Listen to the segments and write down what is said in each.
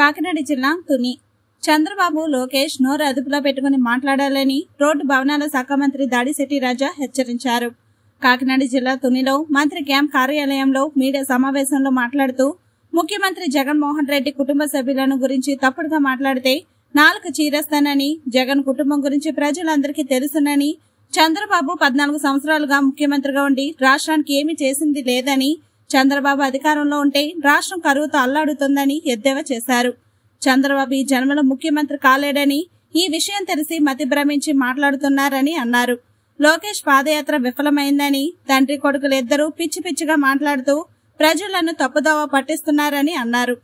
కాకినాడ జిల్లా తుని చంద్రబాబు లోకేష్ నోరు అదుపులో పెట్టుకుని మాట్లాడాలని రోడ్డు భవనాల శాఖ మంత్రి దాడిశెట్టి రాజా హెచ్చరించారు కాకినాడ జిల్లా తునిలో మంత్రి క్యాంప్ కార్యాలయంలో మీడియా సమావేశంలో మాట్లాడుతూ ముఖ్యమంత్రి జగన్మోహన్ రెడ్డి కుటుంబ సభ్యులను గురించి తప్పుడుగా మాట్లాడితే నాలుగు చీరేస్తానని జగన్ కుటుంబం గురించి ప్రజలందరికీ తెలుసునని చంద్రబాబు పద్నాలుగు సంవత్సరాలుగా ముఖ్యమంత్రిగా ఉండి రాష్ట్రానికి ఏమీ చేసింది లేదని చంద్రబాబు అధికారంలో ఉంటే రాష్ట్రం కరువుతో అల్లాడుతుందని ఎద్దేవా చేశారు చంద్రబాబు ఈ జన్మలో ముఖ్యమంత్రి కాలేడని ఈ విషయం తెలిసి మతిభ్రమించి మాట్లాడుతున్నారని అన్నారు లోకేష్ పాదయాత్ర విఫలమైందని తండ్రి కొడుకులు ఇద్దరు పిచ్చి పిచ్చిగా మాట్లాడుతూ ప్రజలను తప్పుదోవ పట్టిస్తున్నారని అన్నారు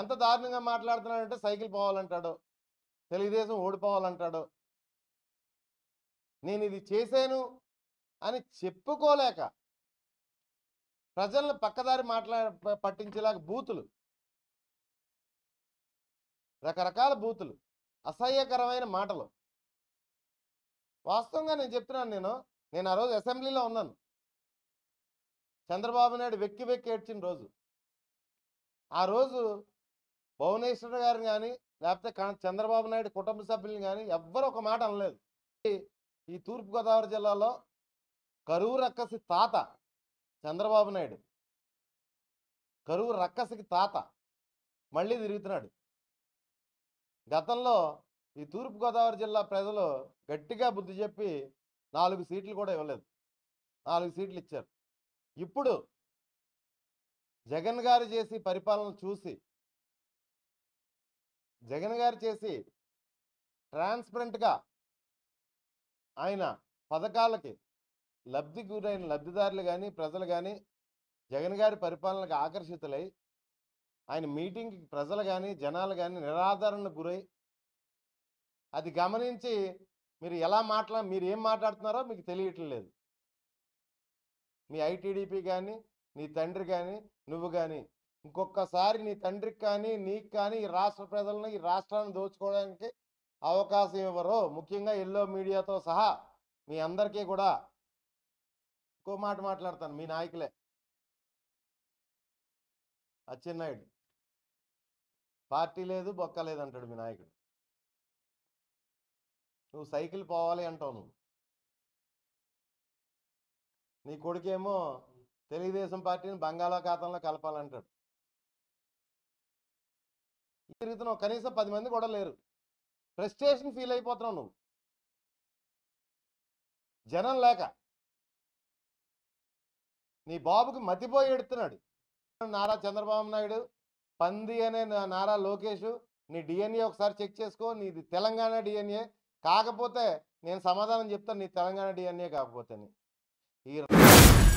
ఎంత దారుణంగా మాట్లాడుతున్నాడంటే సైకిల్ పోవాలంటాడు తెలుగుదేశం ఓడిపోవాలంటాడు నేను ఇది చేశాను అని చెప్పుకోలేక ప్రజలను పక్కదారి మాట్లా పట్టించేలాగా బూతులు రకరకాల బూతులు అసహ్యకరమైన మాటలు వాస్తవంగా నేను చెప్తున్నాను నేను నేను ఆ రోజు అసెంబ్లీలో ఉన్నాను చంద్రబాబు నాయుడు వెక్కి వెక్కి ఏడ్చిన రోజు ఆ రోజు భువనేశ్వర్ గారిని కానీ లేకపోతే చంద్రబాబు నాయుడు కుటుంబ సభ్యులను కానీ ఎవ్వరు ఒక మాట అనలేదు ఈ తూర్పుగోదావరి జిల్లాలో కరువు రక్కసి తాత చంద్రబాబు నాయుడు కరువు రక్కసకి తాత మళ్ళీ తిరుగుతున్నాడు గతంలో ఈ తూర్పుగోదావరి జిల్లా ప్రజలు గట్టిగా బుద్ధి చెప్పి నాలుగు సీట్లు కూడా ఇవ్వలేదు నాలుగు సీట్లు ఇచ్చారు ఇప్పుడు జగన్ గారు చేసి పరిపాలన చూసి జగన్ గారు చేసి ట్రాన్స్పరెంట్గా ఆయన పథకాలకి లబ్ధి గురైన లబ్ధిదారులు కానీ ప్రజలు కానీ జగన్ గారి పరిపాలనకు ఆకర్షితులై ఆయన మీటింగ్కి ప్రజలు కానీ జనాలు కానీ నిరాదరణకు గురై అది గమనించి మీరు ఎలా మాట్లా మీరు ఏం మాట్లాడుతున్నారో మీకు తెలియటం లేదు మీ ఐటీడీపీ కానీ నీ తండ్రి కానీ నువ్వు కానీ ఇంకొకసారి నీ తండ్రికి కానీ నీకు కానీ ఈ రాష్ట్ర ప్రజలను ఈ రాష్ట్రాన్ని దోచుకోవడానికి అవకాశం ఇవ్వరు ముఖ్యంగా ఎల్లో మీడియాతో సహా మీ అందరికీ కూడా ఎక్కువ మాట మాట్లాడతాను మీ నాయకులే అచ్చెన్నాయుడు పార్టీ లేదు బొక్క లేదు అంటాడు మీ నాయకుడు నువ్వు సైకిల్ పోవాలి అంటావు నువ్వు నీ కొడుకేమో తెలుగుదేశం పార్టీని బంగాళాఖాతంలో కలపాలంటాడు తిరుగుతున్నావు కనీసం పది మంది కూడా లేరు ఫ్రస్ట్రేషన్ ఫీల్ అయిపోతున్నావు నువ్వు జనం లేక నీ బాబుకి మతిపోయి ఎడుతున్నాడు నారా చంద్రబాబు నాయుడు పంది అనే నారా లోకేష్ నీ డిఎన్ఏ ఒకసారి చెక్ చేసుకో నీది తెలంగాణ డిఎన్ఏ కాకపోతే నేను సమాధానం చెప్తాను నీ తెలంగాణ డిఎన్ఏ కాకపోతే ఈ